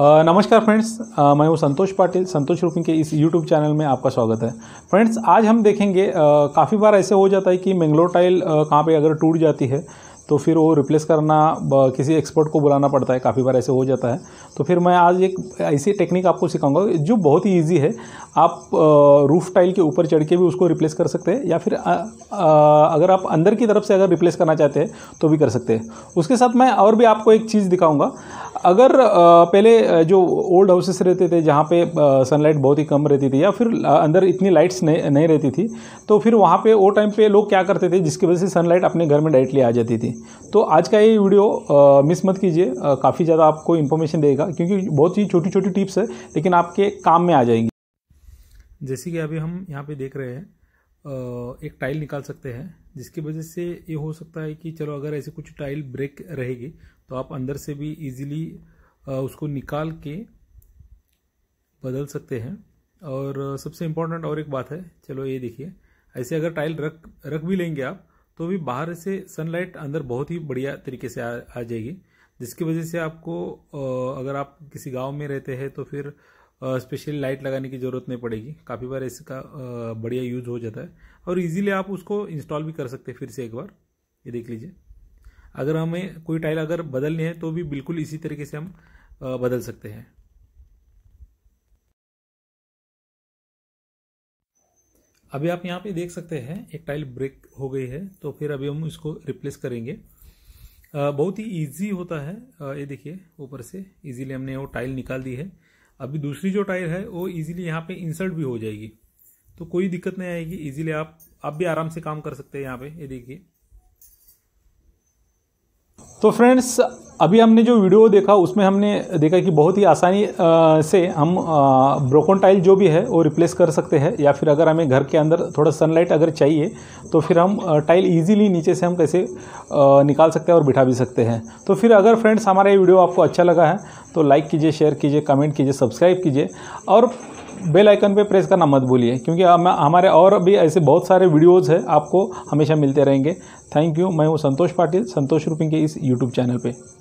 नमस्कार फ्रेंड्स मैं हूँ संतोष पाटिल संतोष रूपिंग के इस यूट्यूब चैनल में आपका स्वागत है फ्रेंड्स आज हम देखेंगे काफ़ी बार ऐसे हो जाता है कि मैंगलोर टाइल कहाँ पे अगर टूट जाती है तो फिर वो रिप्लेस करना किसी एक्सपर्ट को बुलाना पड़ता है काफ़ी बार ऐसे हो जाता है तो फिर मैं आज एक ऐसी टेक्निक आपको सिखाऊंगा जो बहुत ही ईजी है आप रूफ़ टाइल के ऊपर चढ़ के भी उसको रिप्लेस कर सकते हैं या फिर अगर आप अंदर की तरफ से अगर रिप्लेस करना चाहते हैं तो भी कर सकते हैं उसके साथ मैं और भी आपको एक चीज़ दिखाऊँगा अगर पहले जो ओल्ड हाउसेस रहते थे जहाँ पे सनलाइट बहुत ही कम रहती थी या फिर अंदर इतनी लाइट्स नहीं नहीं रहती थी तो फिर वहाँ पे वो टाइम पे लोग क्या करते थे जिसकी वजह से सनलाइट अपने घर में डायरेक्टली आ जाती थी तो आज का ये वीडियो मिस मत कीजिए काफ़ी ज़्यादा आपको इन्फॉर्मेशन देगा क्योंकि बहुत ही छोटी छोटी टिप्स है लेकिन आपके काम में आ जाएंगी जैसे कि अभी हम यहाँ पर देख रहे हैं एक टाइल निकाल सकते हैं जिसकी वजह से ये हो सकता है कि चलो अगर ऐसे कुछ टाइल ब्रेक रहेगी तो आप अंदर से भी इजीली उसको निकाल के बदल सकते हैं और सबसे इम्पोर्टेंट और एक बात है चलो ये देखिए ऐसे अगर टाइल रख रख भी लेंगे आप तो भी बाहर से सनलाइट अंदर बहुत ही बढ़िया तरीके से आ, आ जाएगी जिसकी वजह से आपको अगर आप किसी गांव में रहते हैं तो फिर स्पेशली लाइट लगाने की ज़रूरत नहीं पड़ेगी काफ़ी बार इसका बढ़िया यूज़ हो जाता है और इजीली आप उसको इंस्टॉल भी कर सकते हैं फिर से एक बार ये देख लीजिए अगर हमें कोई टाइल अगर बदलनी है तो भी बिल्कुल इसी तरीके से हम बदल सकते हैं अभी आप यहाँ पे देख सकते हैं एक टाइल ब्रेक हो गई है तो फिर अभी हम इसको रिप्लेस करेंगे बहुत ही इजी होता है ये देखिए ऊपर से इजीली हमने वो टाइल निकाल दी है अभी दूसरी जो टायर है वो इजीली यहाँ पे इंसर्ट भी हो जाएगी तो कोई दिक्कत नहीं आएगी इजीली आप आप भी आराम से काम कर सकते हैं यहाँ पे ये यह देखिए तो फ्रेंड्स अभी हमने जो वीडियो देखा उसमें हमने देखा कि बहुत ही आसानी से हम ब्रोकन टाइल जो भी है वो रिप्लेस कर सकते हैं या फिर अगर हमें घर के अंदर थोड़ा सनलाइट अगर चाहिए तो फिर हम टाइल ईजिली नीचे से हम कैसे निकाल सकते हैं और बिठा भी सकते हैं तो फिर अगर फ्रेंड्स हमारा ये वीडियो आपको अच्छा लगा है तो लाइक कीजिए शेयर कीजिए कमेंट कीजिए सब्सक्राइब कीजिए और बेल आइकन पे प्रेस करना मत भूलिए क्योंकि हम हमारे और भी ऐसे बहुत सारे वीडियोस हैं आपको हमेशा मिलते रहेंगे थैंक यू मैं हूँ संतोष पाटिल संतोष रूपिंग के इस यूट्यूब चैनल पे